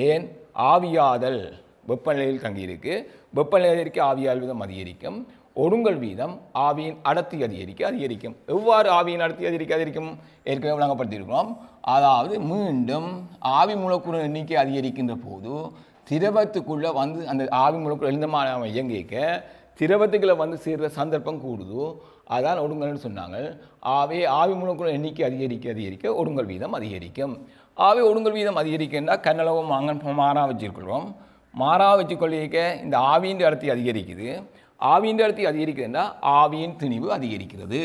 ஏன் ஆவியாதல் வெப்பநிலையில் தங்கியிருக்கு வெப்பநிலையிற்கு ஆவியால் விதம் அதிகரிக்கும் ஒடுங்கல் வீதம் ஆவியின் அடர்த்தி அதிகரிக்க அதிகரிக்கும் எவ்வாறு ஆவியின் அடர்த்தி அதிகரிக்க அதிகரிக்கும் ஏற்கனவே விளங்கப்படுத்தியிருக்கிறோம் அதாவது மீண்டும் ஆவி மூலக்கூறு எண்ணிக்கை அதிகரிக்கின்ற போது திரவத்துக்குள்ளே வந்து அந்த ஆவி மூலம் எழுந்தமான இயங்கிக்க திரவத்துக்குள்ளே வந்து சேர்கிற சந்தர்ப்பம் கூடுதோ அதான் ஒடுங்கல்னு சொன்னாங்க ஆவே ஆவி மூலக்குள்ள எண்ணிக்கை அதிகரிக்க அதிகரிக்க ஒடுங்கல் வீதம் அதிகரிக்கும் ஆவே ஒடுங்கல் வீதம் அதிகரிக்கா கண்ணளவும் மாங்கன் மாறா வச்சுருக்கிறோம் மாறா வச்சுக்கொள்ளிக்க இந்த ஆவியின் அடர்த்தி அதிகரிக்குது ஆவியின் அடர்த்தி அதிகரிக்குதுன்னா ஆவியின் திணிவு அதிகரிக்கிறது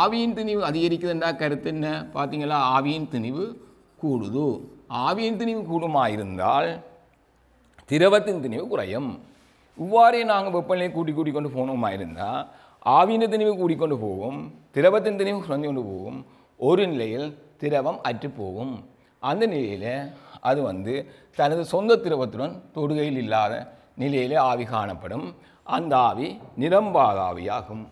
ஆவியின் திணிவு அதிகரிக்குதுன்னா கருத்து என்ன பார்த்தீங்களா ஆவியின் திணிவு கூடுது ஆவியின் திணிவு கூடுமா இருந்தால் திரவத்தின் குறையும் இவ்வாறே நாங்கள் வெப்பநிலையை கூட்டி கூட்டி கொண்டு போனோமா இருந்தால் ஆவின திணிவு கூடிக்கொண்டு போகும் திரவத்தின் திணிவு குறைஞ்சு கொண்டு போகும் ஒரு நிலையில் திரவம் அற்றுப்போகும் அந்த நிலையில் அது வந்து தனது சொந்த திரவத்துடன் தொடுகையில் இல்லாத நிலையில் ஆவி காணப்படும் அந்த ஆவி நிரம்பாத ஆவியாகும்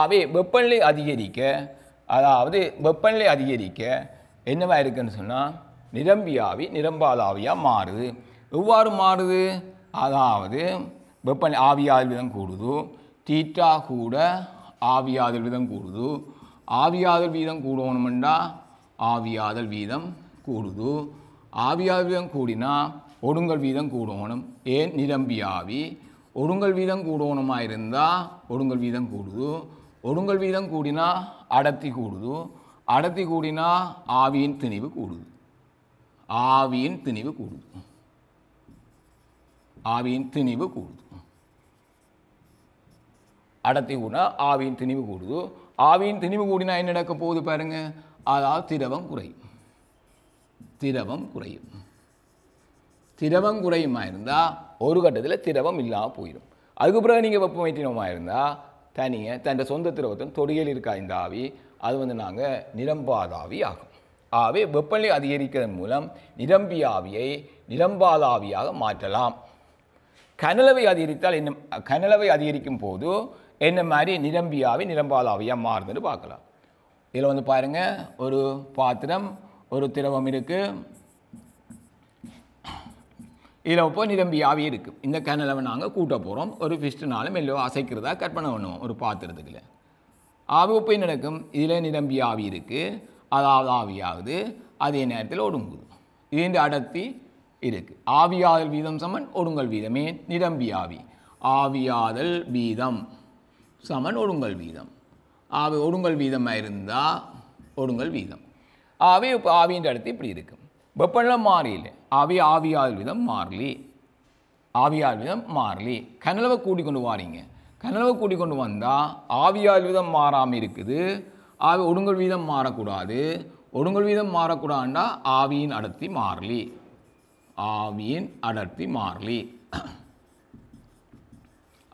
ஆவே வெப்பநிலை அதிகரிக்க அதாவது வெப்பநிலை அதிகரிக்க என்னவாக இருக்குன்னு சொன்னால் நிரம்பியாவி நிரம்பாதாவியாக மாறுது எவ்வாறு மாறுது அதாவது வெப்ப ஆவியாதல் விதம் கூடுது தீட்டா கூட ஆவியாதல் விதம் கூடுது ஆவியாதல் வீதம் கூடணுமெண்டா ஆவியாதல் வீதம் கூடுது ஆவியாதல் வீதம் கூடினா ஒடுங்கல் வீதம் கூடணும் ஏன் நிரம்பி ஆவி ஒடுங்கல் வீதம் கூடணுமா இருந்தால் ஒடுங்கல் வீதம் கூடுது ஒடுங்கல் வீதம் கூடினா அடர்த்தி கூடுது அடர்த்தி கூடினா ஆவியின் திணிவு கூடுது ஆவியின் திணிவு கூடுது ஆவியின் திணிவு கூடுது அடர்த்தி கூட ஆவியின் திணிவு கூடுது ஆவியின் திணிவு கூடினா என்ன நடக்க போகுது பாருங்க அதாவது திரவம் குறையும் திரவம் குறையும் திரவம் குறையுமா இருந்தால் ஒரு கட்டத்தில் திரவம் இல்லாமல் போயிடும் அதுக்கு பிறகு நீங்கள் வெப்பம் வைத்தினோமா இருந்தால் தனியை தன் சொந்த திரவத்தின் தொடியில் இருக்கா இந்த ஆவி அது வந்து நாங்கள் நிரம்பாத ஆவி ஆகும் ஆகவே வெப்பநிலை அதிகரிக்கிறதன் மூலம் நிரம்பியாவியை நிரம்பாதாவியாக மாற்றலாம் கனலவை அதிகரித்தால் என்ன கனலவை அதிகரிக்கும் போது என்ன மாதிரி நிரம்பியாவை நிரம்பாதாவியாக மாறுதுன்னு பார்க்கலாம் இதில் வந்து பாருங்கள் ஒரு பாத்திரம் ஒரு திரவம் இருக்குது இதில் இப்போ நிரம்பி ஆவி இருக்குது இந்த கனலவை நாங்கள் கூட்ட போகிறோம் ஒரு ஃபிஸ்ட்னாலும் மெல்லோ அசைக்கிறதா கற்பனை பண்ணுவோம் ஒரு பாத்திரத்துக்குள்ள ஆவி இப்போ நடக்கும் இதில் நிரம்பி ஆவி இருக்குது அதாவது ஆவியாகுது அதே நேரத்தில் ஒடுங்குது இரண்டு அடர்த்தி இருக்குது ஆவியாதல் வீதம் சமன் ஒடுங்கல் வீதமே நிரம்பி ஆவி ஆவியாதல் வீதம் சமன் ஒடுங்கல் வீதம் ஆவி ஒடுங்கல் வீதமாக இருந்தால் ஒடுங்கல் வீதம் ஆவி இப்போ ஆவின்ற அடுத்து இப்படி இருக்கும் வெப்பநிலை மாறியில் ஆவி ஆவியாதல் வீதம் மாறலி ஆவியாதல் வீதம் மாறலி கனலவை கூட்டிக்கொண்டு வாரீங்க கனலவை கூட்டிக்கொண்டு வந்தால் ஆவியாதல் வீதம் மாறாமல் இருக்குது ஆவி ஒடுங்கல் வீதம் மாறக்கூடாது ஒடுங்கல் வீதம் மாறக்கூடாதுன்னா ஆவியின் அடர்த்தி மாறலி ஆவியின் அடர்த்தி மாறலி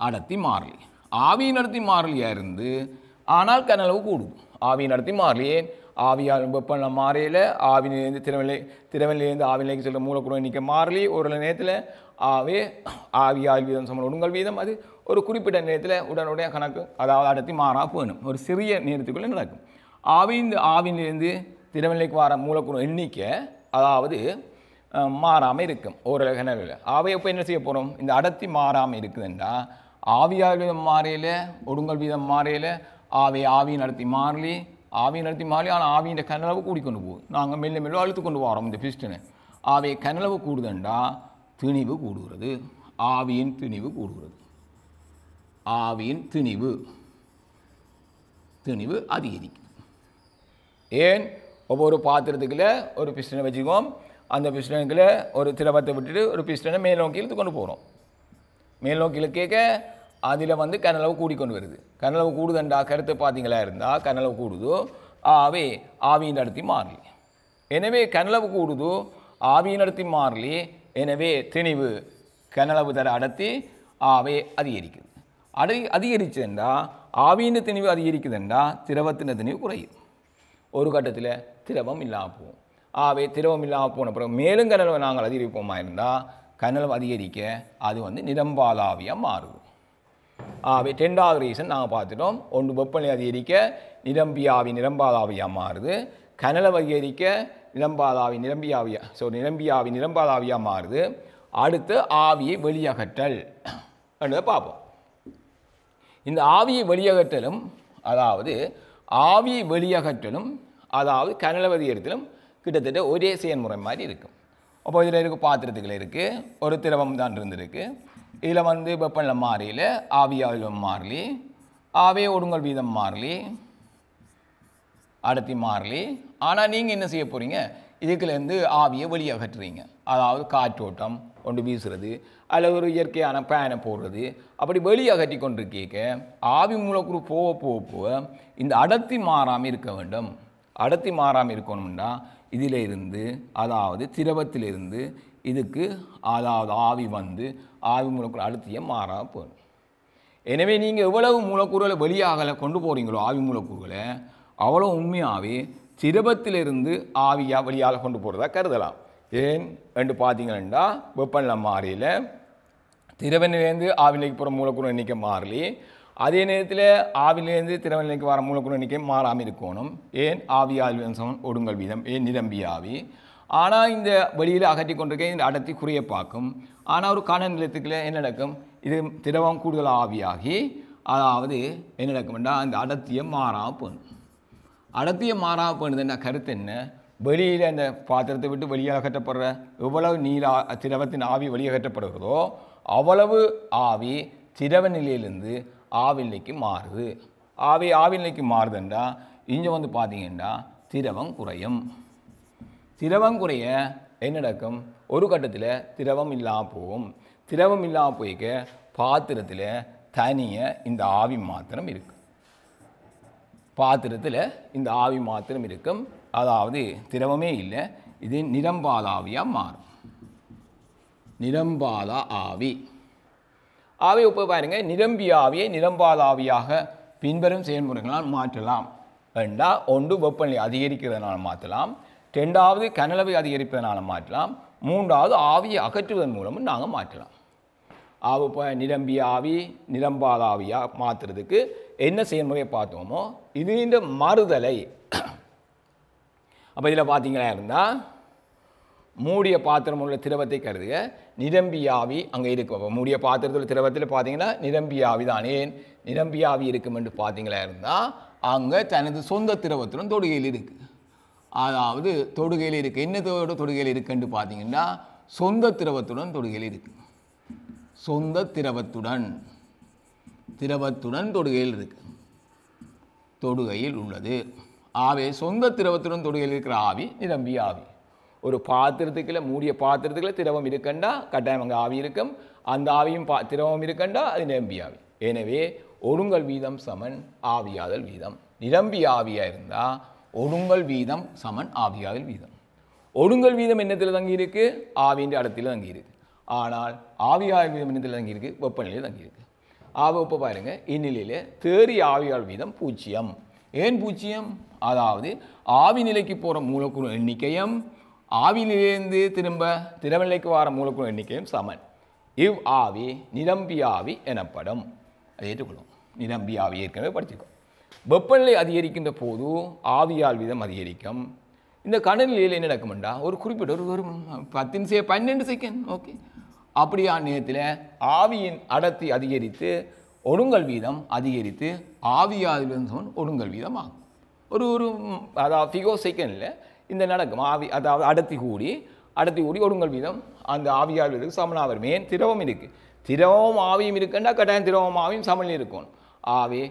அடர்த்தி மாறலி ஆவியின் அடர்த்தி மாறலியாக இருந்து ஆனால் கனளவு கூடும் ஆவியின் அடர்த்தி மாறலியே ஆவியால் வெப்பநிலை மாறையில் ஆவிலேருந்து திறமலை திறவிலேருந்து ஆவிலைக்கு செல்கிற மூலக்கூடம் இன்றைக்கி மாறலி ஒரு நேரத்தில் ஆவே ஆவியால் வீதம் சமன் ஒடுங்கல் வீதம் அது ஒரு குறிப்பிட்ட நேரத்தில் உடனுடைய கணக்கு அதாவது அடர்த்தி மாறாக போகணும் ஒரு சிறிய நேரத்துக்குள்ளே நடக்கும் ஆவிந்து ஆவிலிருந்து திறமலைக்கு வர மூலக்கூறு எண்ணிக்கை அதாவது மாறாமல் இருக்கும் ஒரு கிணறுல ஆவை இப்போ என்ன செய்ய போகிறோம் இந்த அடர்த்தி மாறாமல் இருக்குதுன்றா ஆவியால் வீதம் மாறையில் ஒடுங்கல் வீதம் மாறையில் ஆவி ஆவியின் நடத்தி மாறலி ஆவியின் நடத்தி மாறி ஆனால் ஆவியின் கனளவு கூடிக்கொண்டு போகும் நாங்கள் மெல்ல மெல்ல அழுத்து கொண்டு வரோம் இந்த பிஸ்டனை ஆவையை கனளவு கூடுதுண்டா திணிவு கூடுகிறது ஆவியின் திணிவு கூடுகிறது ஆவியின் திணிவு திணிவு அதிகரிக்கும் ஏன் ஒவ்வொரு பாத்திரத்துக்குள்ளே ஒரு பிஸ்டனை வச்சுக்குவோம் அந்த பிஸ்டனுக்குல ஒரு திரவத்தை விட்டுட்டு ஒரு பிஸ்டனை மேல் நோக்கி இழுத்து கொண்டு போகிறோம் மேல் நோக்கி கேட்க அதில் வந்து கனளவு கூடிக்கொண்டு வருது கனளவு கூடுதண்டா கருத்து பார்த்தீங்களா இருந்தால் கனளவு கூடுதோ ஆவே ஆவியின் நடத்தி மாறலி எனவே கனளவு கூடுதோ ஆவியின் நடத்தி மாறலி எனவே திணிவு கனளவு தர அடர்த்தி ஆவே அதிகரிக்குது அடி அதிகரிச்சதுண்டா ஆவியின் திணிவு அதிகரிக்குதுண்டா திரவத்தின் திணிவு குறையும் ஒரு கட்டத்தில் திரவம் இல்லாமல் போகும் ஆவே திரவம் இல்லாமல் போன பிறகு மேலும் கனலவை நாங்கள் அதிகரிப்போமா இருந்தால் கனலவு அதிகரிக்க அது வந்து நிலம்பாலாவியாக மாறுது ஆவே ரெண்டாவது ரீசன் நாங்கள் பார்த்துட்டோம் ஒன்று வெப்பநிலை அதிகரிக்க நிரம்பியாவி நிரம்பாதாவியாக மாறுது கனலவு அதிகரிக்க நிரம்பாதாவி நிரம்பியாவியா ஸோ நிரம்பியாவி நிரம்பாதாவியாக மாறுது அடுத்து ஆவியை வெளியகற்றல் என்றதை பார்ப்போம் இந்த ஆவியை வெளியகற்றலும் அதாவது ஆவியை வெளியகற்றலும் அதாவது கனலவதியத்திலும் கிட்டத்தட்ட ஒரே செயல்முறை மாதிரி இருக்கும் அப்போ இதில் இருக்க பாத்திரத்துக்கள் இருக்குது ஒரு திரவம் தான் இருந்திருக்கு இதில் வந்து வெப்பநிலை மாறியில் ஆவியாவிலம் மாறலி ஆவிய ஒடுங்கல் வீதம் மாறலி அடர்த்தி மாறலி ஆனால் நீங்கள் என்ன செய்ய போகிறீங்க இதுக்குலேருந்து ஆவியை வெளியகற்றுறீங்க அதாவது காற்றோட்டம் கொண்டு வீசுறது அல்லது ஒரு இயற்கையான பேனை போடுறது அப்படி வெளியே கட்டி கொண்டு கேட்க ஆவி மூலக்குழு போக போக போக இந்த அடர்த்தி மாறாமல் இருக்க வேண்டும் அடர்த்தி மாறாமல் இருக்கணும்னா இதில் இருந்து அதாவது திரவத்திலிருந்து இதுக்கு அதாவது ஆவி வந்து ஆவி மூலக்குழு அடர்த்தியை மாறாமல் போகணும் எனவே நீங்கள் எவ்வளவு மூலக்கூறுகளை வெளியாகலை கொண்டு போகிறீங்களோ ஆவி மூலக்கூறுகளை அவ்வளோ உண்மையாகவே திரவத்திலிருந்து ஆவியாக வெளியால் கொண்டு போகிறதா கருதலாம் ஏன் என்று பார்த்தீங்கன்னா வெப்பநிலை மாறியில் திரவநிலையிலேருந்து ஆவிலைக்கு போகிற மூலக்கூறு எண்ணிக்கை மாறலி அதே நேரத்தில் ஆவிலேருந்து திரவநிலைக்கு வர மூலக்கூறு எண்ணிக்கை மாறாமல் இருக்கணும் ஏன் ஆவி ஆவிவம்சம் ஒடுங்கல் வீதம் ஏன் நிரம்பி ஆவி ஆனால் இந்த வெளியில் அகற்றி கொண்டிருக்கேன் இந்த அடர்த்தி குறைய பார்க்கும் ஆனால் ஒரு கன நிலத்துக்குள்ள என்ன நடக்கும் இது திரவம் கூடுதல் ஆவியாகி அதாவது என்ன நடக்கும்னா அந்த அடர்த்தியை மாறாமல் போகணும் அடர்த்தியை மாறாமல் போனதுன்னா கருத்து என்ன வெளியில் அந்த பாத்திரத்தை விட்டு வெளியாகற்றப்படுற எவ்வளவு நீர் திரவத்தின் ஆவி வெளியகற்றப்படுகிறதோ அவ்வளவு ஆவி திரவ நிலையிலிருந்து ஆவிலைக்கு மாறுது ஆவி ஆவிலைக்கு மாறுதுண்டா இங்கே வந்து பார்த்தீங்கன்னா திரவம் குறையும் திரவம் குறைய என்ன நடக்கும் ஒரு கட்டத்தில் திரவம் இல்லாமல் போகும் திரவம் இல்லாமல் போய்க்க பாத்திரத்தில் தனியாக இந்த ஆவி மாத்திரம் இருக்கும் பாத்திரத்தில் இந்த ஆவி மாத்திரம் இருக்கும் அதாவது திரவமே இல்லை இது நிரம்பாலாவியாக மாறும் நிரம்பாலா ஆவி ஆவி இப்போ பாருங்கள் நிரம்பிய ஆவியை நிரம்பாலாவியாக பின்வரும் செயல்முறைகளால் மாற்றலாம் ரெண்டா ஒன்று வெப்பநிலை அதிகரிக்கிறதுனால மாற்றலாம் ரெண்டாவது கனளவை அதிகரிப்பதனால மாற்றலாம் மூன்றாவது ஆவியை அகற்றுவதன் மூலமும் நாங்கள் மாற்றலாம் ஆவு இப்போ நிரம்பிய ஆவி நிரம்பாத ஆவியாக மாற்றுறதுக்கு என்ன செயல்முறையை பார்த்தோமோ இது இந்த மறுதலை அப்போ இதில் பார்த்தீங்களா இருந்தால் மூடிய பாத்திரம் உள்ள திரவத்தை கருதுக நிரம்பியாவி அங்கே இருக்கும் அப்போ மூடிய பாத்திரத்தில் உள்ள திரவத்தில் பார்த்தீங்கன்னா நிரம்பியாவி தான் ஏன் நிரம்பியாவி இருக்கும் என்று பார்த்தீங்களா இருந்தால் அங்கே தனது சொந்த திரவத்துடன் தொடுகையில் இருக்குது அதாவது தொடுகையில் இருக்குது என்னத்தோட தொடுகையில் இருக்குன்னு பார்த்தீங்கன்னா சொந்த திரவத்துடன் தொடுகையில் இருக்குது சொந்த திரவத்துடன் திரவத்துடன் தொடுகையில் இருக்குது தொடுகையில் உள்ளது ஆவே சொந்த திரவத்துடன் தொடுகையில் இருக்கிற ஆவி நிரம்பிய ஆவி ஒரு பாத்திரத்துக்குள்ள மூடிய பாத்திரத்துக்குள்ள திரவம் இருக்கண்டா கட்டாயம் அங்கே ஆவி இருக்கும் அந்த ஆவியும் பா திரவம் இருக்கண்டா அது நிரம்பி ஆவி எனவே ஒடுங்கல் வீதம் சமன் ஆவியாதல் வீதம் நிரம்பி ஆவியாக இருந்தால் ஒடுங்கல் வீதம் சமன் ஆவியாதல் வீதம் ஒடுங்கல் வீதம் என்னத்தில் தங்கியிருக்கு ஆவின்ற அடத்தில் தங்கியிருக்கு ஆனால் ஆவியாதல் வீதம் என்னத்தில் தங்கியிருக்கு வெப்பநிலையில் தங்கியிருக்கு ஆவ வெப்ப பாருங்கள் இந்நிலையில் தேறி ஆவியால் வீதம் பூஜ்ஜியம் ஏன் பூஜ்ஜியம் அதாவது ஆவி நிலைக்கு போகிற மூலக்கூறு எண்ணிக்கையும் ஆவியிலிருந்து திரும்ப திரவநிலைக்கு வர மூலக்கூறு எண்ணிக்கையும் சமன் இவ் ஆவி நிரம்பி ஆவி எனப்படும் அதை ஏற்றுக்கொள்ளும் நிரம்பி ஆவி ஏற்கனவே படிச்சுக்கோ வெப்பநிலை அதிகரிக்கின்ற போது ஆவியால் வீதம் அதிகரிக்கும் இந்த கடலில் என்ன நடக்கும்டா ஒரு குறிப்பிட்ட ஒரு ஒரு பத்தின் சே பன்னெண்டு செகண்ட் ஓகே அப்படியான நேரத்தில் ஆவியின் அடர்த்தி அதிகரித்து ஒடுங்கல் வீதம் அதிகரித்து ஆவியாதிலிருந்தவன் ஒடுங்கல் வீதமாகும் ஒரு ஒரு அதாவது ஃபிகோ செகண்டில் இந்த நடக்கும் ஆவி அதாவது அடர்த்தி கூடி அடர்த்தி கூடி ஒடுங்கல் வீதம் அந்த ஆவியாதிலிருந்து சமனாக வரும் ஏன் திரவம் இருக்குது திரவம் ஆவியும் இருக்குன்னா கட்டாயம் திரவம் ஆவியும் சமநிலை இருக்கணும் ஆவி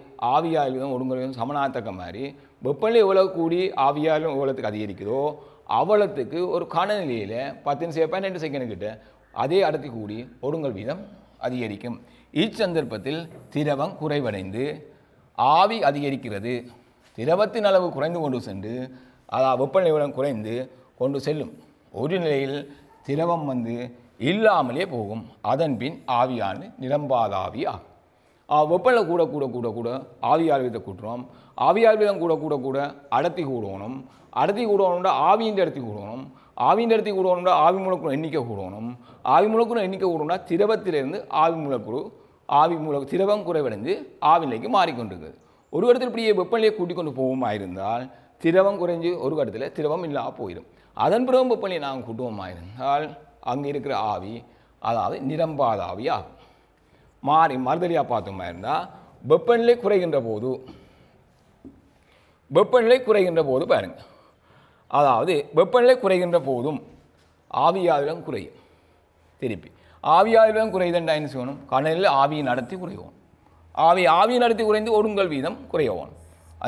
ஒடுங்கல் வீதம் சமனாத்தக்க மாதிரி வெப்பநிலை எவ்வளோ கூடி ஆவியாலும் எவ்வளோத்துக்கு அதிகரிக்குதோ அவ்வளோத்துக்கு ஒரு கனநிலையில் பத்து நிமிஷம் பன்னெண்டு செகண்ட் கிட்ட அதே அடர்த்தி கூடி ஒடுங்கல் வீதம் அதிகரிக்கும் இச்சந்தர்ப்பத்தில் திரவம் குறைவடைந்து ஆவி அதிகரிக்கிறது திரவத்தின் அளவு குறைந்து கொண்டு சென்று அதா வெப்பநிலை குறைந்து கொண்டு செல்லும் ஒரு நிலையில் திரவம் வந்து இல்லாமலே போகும் அதன் பின் ஆவியானது நிரம்பாத ஆவி ஆகும் வெப்பநிலை கூட கூட கூட கூட ஆவியார் வீதத்தை கூட்டுறோம் ஆவியார் வீதம் கூட கூட கூட அடர்த்தி கூடணும் அடர்த்தி கூடணும்னா ஆவியின் அடர்த்தி கூடணும் ஆவியின் அடர்த்தி கூடணும்னா ஆவி மூலக்குழு எண்ணிக்கை கூடணும் ஆவி மூலக்குழு எண்ணிக்கை கூடணும்னா திரவத்திலிருந்து ஆவி மூலக்குழு ஆவி மூலம் திரவம் குறைவடைந்து ஆவிலைக்கு மாறிக்கொண்டிருக்கிறது ஒரு கட்டத்தில் இப்படியே வெப்பநிலையை கூட்டிக் கொண்டு போவோமா இருந்தால் திரவம் குறைஞ்சு ஒரு கட்டத்தில் திரவம் இல்லாமல் போயிடும் அதன் பிறகு வெப்பநிலையை நாங்கள் கூட்டுவோமா இருந்தால் அங்கே இருக்கிற ஆவி அதாவது நிரம்பாத ஆவி ஆகும் மாறி மறுதலியாக பார்த்தோமா இருந்தால் வெப்பநிலை குறைகின்ற போது வெப்பநிலை குறைகின்ற போது பாருங்கள் அதாவது வெப்பநிலை குறைகின்ற போதும் ஆவியாவிலும் குறையும் திருப்பி ஆவியாயிலும் குறைதண்டாயின் சிவனும் கடலில் ஆவியை நடத்தி குறைவோம் ஆவி ஆவியை நடத்தி குறைந்து ஒடுங்கல் வீதம் குறையவோம்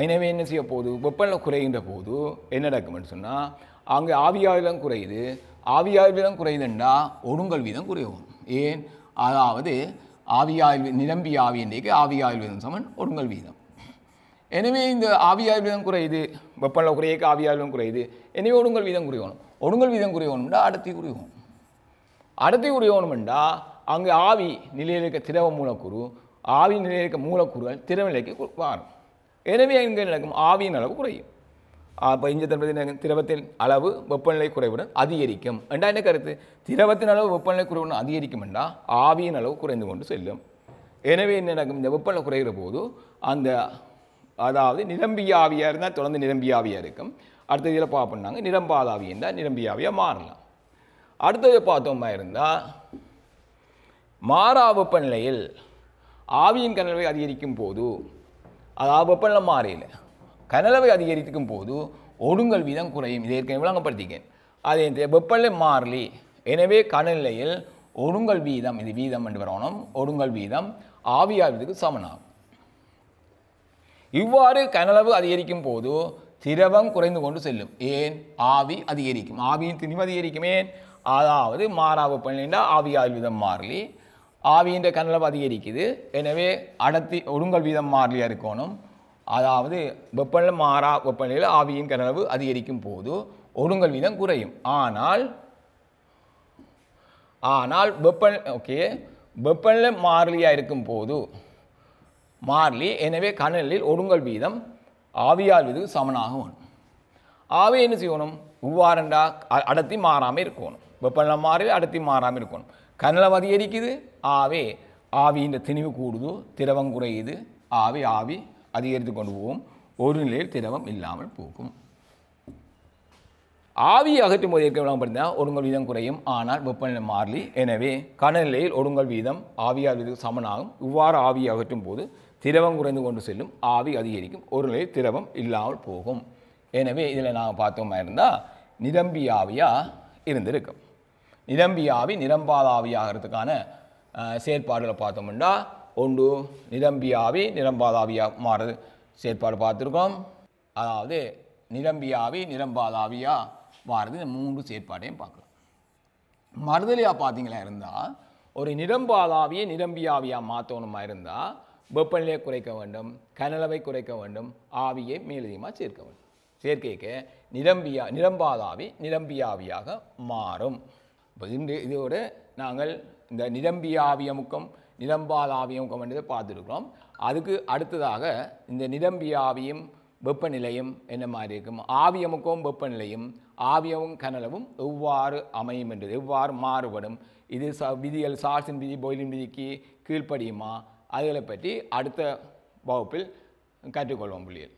எனவே என்ன செய்ய போது வெப்பநிலை குறைகின்ற போது என்ன நடக்கும்னு சொன்னால் அங்கே ஆவியாயிரம் குறையுது ஆவியாயிரம் குறையுதுண்டா ஒடுங்கல் வீதம் குறையவும் ஏன் அதாவது ஆவியாயில் நிரம்பி ஆவியின்றைக்கு ஆவியாயில் வீதம் சமன் ஒடுங்கல் வீதம் எனவே இந்த ஆவியாயில் வீதம் குறையுது வெப்பநிலை குறையக்கு ஆவியாயிரம் குறையுது எனவே ஒடுங்கல் வீதம் குறையணும் ஒடுங்கல் வீதம் குறையணும்னா அடர்த்தி குறையும் அடுத்து ஒரு அங்கே ஆவி நிலையில் இருக்க திரவ மூலக்கூறு ஆவி நிலையில் இருக்க மூலக்கூறுகள் திரவ நிலைக்கு மாறும் எனவே இங்கே நடக்கும் ஆவியின் அளவு குறையும் அப்போ இஞ்சத்தன் திரவத்தின் அளவு வெப்பநிலை குறைவுடன் அதிகரிக்கும் என்றால் என்ன கருத்து திரவத்தின் அளவு வெப்பநிலை குறைவுடன் அதிகரிக்கும் என்றால் ஆவியின் அளவு குறைந்து கொண்டு செல்லும் எனவே என்ன நடக்கும் இந்த வெப்பநிலை குறைகிற போது அந்த அதாவது நிரம்பிய ஆவியாக இருந்தால் தொடர்ந்து நிரம்பியாவியாக இருக்கும் அடுத்த இதில் பார்ப்போம்னாங்க நிரம்பாதாவி ஆவி என்றால் மாறலாம் அடுத்தது பார்த்தோமா இருந்தால் மாறா வெப்பநிலையில் ஆவியின் கனலவை அதிகரிக்கும் போது அது வெப்பநிலை மாறையில் கனலவை அதிகரிக்கும் போது ஒடுங்கல் வீதம் குறையும் இதை ஏற்கனவே விளங்கப்படுத்திக்கேன் அதே வெப்பநிலை மாறலி எனவே கனநிலையில் ஒடுங்கல் வீதம் இது வீதம் என்று வரணும் ஒடுங்கல் வீதம் ஆவியாவதுக்கு சமனாகும் இவ்வாறு கனளவு அதிகரிக்கும் போது திரவம் குறைந்து கொண்டு செல்லும் ஏன் ஆவி அதிகரிக்கும் ஆவியின் திணிவு அதிகரிக்கும் ஏன் அதாவது மாறாவு பண்ணிண்டா ஆவியாள் வீதம் மாறலி ஆவியின்ற கண்ணளவு அதிகரிக்குது எனவே அடர்த்தி ஒடுங்கல் வீதம் மாறலியாக இருக்கணும் அதாவது வெப்பநிலை மாறா வெப்பநிலையில் ஆவியின் கனளவு அதிகரிக்கும் போது ஒடுங்கல் வீதம் குறையும் ஆனால் ஆனால் வெப்ப ஓகே வெப்பநிலை மாறலியாக இருக்கும் போது மாறலி எனவே கனலில் ஒடுங்கல் வீதம் ஆவியால் வீதம் சமனாக ஆவி என்ன செய்யணும் இவ்வாறுண்டா அடர்த்தி மாறாமல் இருக்கணும் வெப்பநிலை மாறவே அடர்த்தி மாறாமல் இருக்கணும் கனலம் அதிகரிக்குது ஆவே ஆவியின் திணிவு கூடுதோ திரவம் குறையுது ஆவி ஆவி அதிகரித்து கொண்டு போகும் ஒரு நிலையில் திரவம் இல்லாமல் போகும் ஆவி அகற்றும் போது ஏற்கனவே பார்த்தீங்கன்னா ஒடுங்கல் வீதம் குறையும் ஆனால் வெப்பநிலை மாறலி எனவே கனநிலையில் ஒடுங்கல் வீதம் ஆவியால் சமனாகும் இவ்வாறு ஆவி அகற்றும் போது திரவம் குறைந்து கொண்டு செல்லும் ஆவி அதிகரிக்கும் ஒரு நிலையில் திரவம் இல்லாமல் போகும் எனவே இதில் நாங்கள் பார்த்தோமா இருந்தால் நிரம்பி ஆவியாக இருந்திருக்கும் நிரம்பியாவி ஆவி நிரம்பாத செயற்பாடுகளை பார்த்தோம்னா ஒன்று நிரம்பியாவி ஆவி நிரம்பாத ஆவியாக மாறுறது செயற்பாடு பார்த்துருக்கோம் அதாவது நிரம்பியாவி ஆவி நிரம்பாத ஆவியாக மாறுறது இந்த மூன்று செயற்பாடையும் பார்க்கலாம் மறுதலையாக பார்த்தீங்களா இருந்தால் ஒரு நிரம்பாதாவியை நிரம்பியாவியாக ஆவியாக மாற்றணுமா இருந்தால் வெப்பநிலையை குறைக்க வேண்டும் கனலவை குறைக்க வேண்டும் ஆவியை மேலதிகமாக சேர்க்க வேண்டும் சேர்க்கைக்கு நிரம்பியா நிரம்பாதாவி நிரம்பியாவியாக மாறும் இப்போ இன்று இதோடு நாங்கள் இந்த நிரம்பிய ஆவியமுக்கம் நிரம்பால் ஆவியமுக்கம் என்றதை பார்த்துருக்குறோம் அதுக்கு அடுத்ததாக இந்த நிரம்பிய ஆவியும் வெப்பநிலையும் என்ன மாதிரி இருக்கும் ஆவியமுக்கமும் வெப்பநிலையும் ஆவியமும் கனலவும் எவ்வாறு அமையும் என்றது எவ்வாறு மாறுபடும் இது ச விதிகள் சார்சின் விதி போயிலின் விதிக்கு கீழ்ப்படியுமா அதுகளை பற்றி அடுத்த வகுப்பில் கற்றுக்கொள்வோம் புள்ளியல்